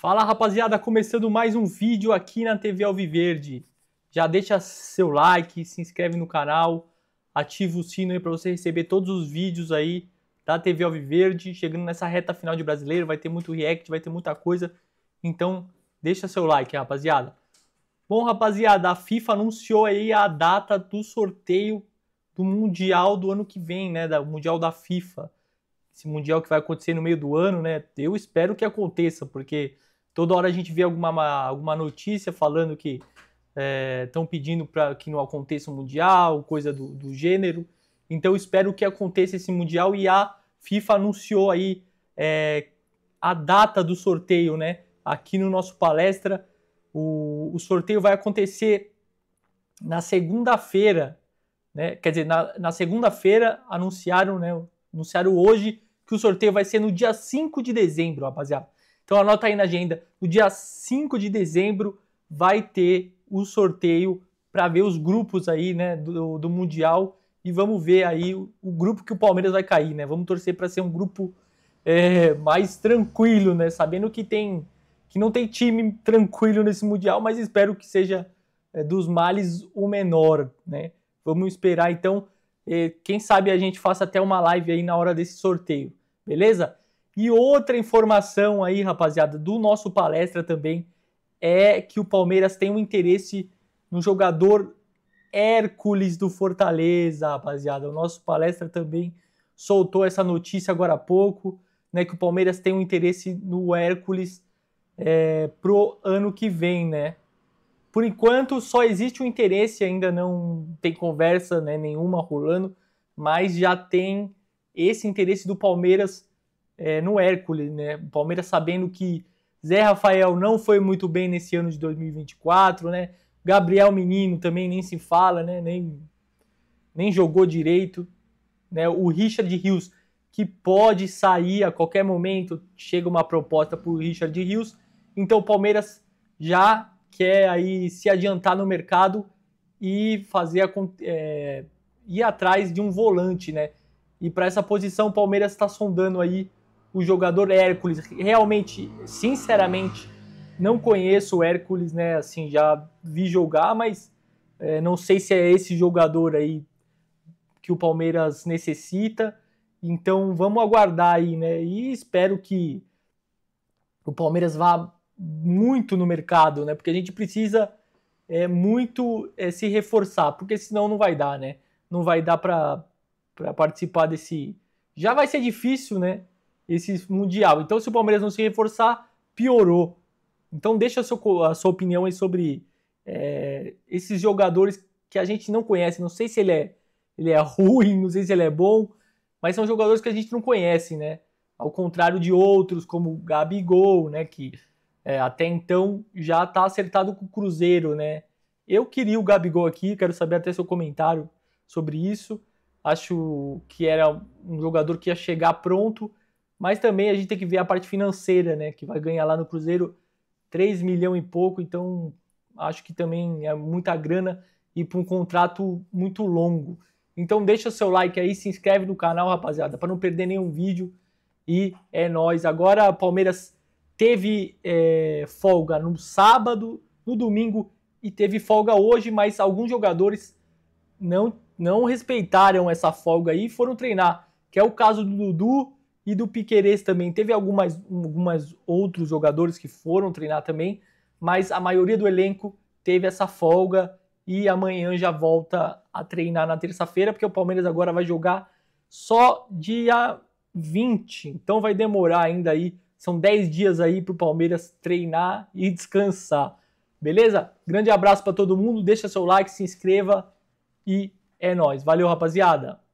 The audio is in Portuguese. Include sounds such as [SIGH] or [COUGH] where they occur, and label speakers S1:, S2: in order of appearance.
S1: Fala rapaziada, começando mais um vídeo aqui na TV Alviverde. Já deixa seu like, se inscreve no canal, ativa o sino aí para você receber todos os vídeos aí da TV Alviverde. Chegando nessa reta final de brasileiro, vai ter muito react, vai ter muita coisa. Então, deixa seu like, rapaziada. Bom, rapaziada, a FIFA anunciou aí a data do sorteio do Mundial do ano que vem, né? Do Mundial da FIFA. Esse Mundial que vai acontecer no meio do ano, né? Eu espero que aconteça, porque Toda hora a gente vê alguma, alguma notícia falando que estão é, pedindo para que não aconteça um mundial, coisa do, do gênero. Então espero que aconteça esse mundial e a FIFA anunciou aí é, a data do sorteio, né? Aqui no nosso palestra, o, o sorteio vai acontecer na segunda-feira, né? Quer dizer, na, na segunda-feira anunciaram, né? Anunciaram hoje que o sorteio vai ser no dia 5 de dezembro, rapaziada. Então anota aí na agenda, no dia 5 de dezembro vai ter o sorteio para ver os grupos aí, né, do, do Mundial e vamos ver aí o, o, grupo que o Palmeiras vai cair, né? Vamos torcer para ser um grupo é, mais tranquilo, né? Sabendo que tem que não tem time tranquilo nesse mundial, mas espero que seja é, dos males o menor, né? Vamos esperar então. quem sabe a gente faça até uma live aí na hora desse sorteio, beleza? E outra informação aí, rapaziada, do nosso palestra também é que o Palmeiras tem um interesse no jogador Hércules do Fortaleza, rapaziada. O nosso palestra também soltou essa notícia agora há pouco, né, que o Palmeiras tem um interesse no Hércules é, pro ano que vem, né? Por enquanto só existe o um interesse, ainda não tem conversa né, nenhuma rolando, mas já tem esse interesse do Palmeiras é, no Hércules, né? O Palmeiras sabendo que Zé Rafael não foi muito bem nesse ano de 2024, né? Gabriel Menino também nem se fala, né? Nem, nem jogou direito, né? O Richard Rios que pode sair a qualquer momento, chega uma proposta para o Richard Rios. Então o Palmeiras já quer aí se adiantar no mercado e fazer a, é, ir atrás de um volante, né? E para essa posição o Palmeiras está sondando aí o jogador Hércules. Realmente, sinceramente, não conheço o Hércules, né? Assim, já vi jogar, mas é, não sei se é esse jogador aí que o Palmeiras necessita. Então vamos aguardar aí, né? E espero que o Palmeiras vá muito no mercado, né? Porque a gente precisa é, muito é, se reforçar, porque senão não vai dar, né? Não vai dar para participar desse. Já vai ser difícil, né? esse Mundial. Então, se o Palmeiras não se reforçar, piorou. Então, deixa a sua, a sua opinião aí sobre é, esses jogadores que a gente não conhece. Não sei se ele é, ele é [LAUGHS] ruim, não sei se ele é bom, mas são jogadores que a gente não conhece, né? Ao contrário de outros, como Gabigol, né? Que é, até então já está acertado com o Cruzeiro, né? Eu queria o Gabigol aqui, quero saber até seu comentário sobre isso. Acho que era um jogador que ia chegar pronto mas também a gente tem que ver a parte financeira, né? Que vai ganhar lá no Cruzeiro 3 milhões e pouco, então acho que também é muita grana e para um contrato muito longo. Então deixa o seu like aí, se inscreve no canal, rapaziada, para não perder nenhum vídeo. E é nós. Agora Palmeiras teve é, folga no sábado, no domingo e teve folga hoje, mas alguns jogadores não não respeitaram essa folga aí e foram treinar, que é o caso do Dudu, e do Piquerez também. Teve algumas, algumas outros jogadores que foram treinar também, mas a maioria do elenco teve essa folga e amanhã já volta a treinar na terça-feira, porque o Palmeiras agora vai jogar só dia 20. Então vai demorar ainda aí, são 10 dias aí para o Palmeiras treinar e descansar. Beleza? Grande abraço para todo mundo, deixa seu like, se inscreva e é nós. Valeu, rapaziada.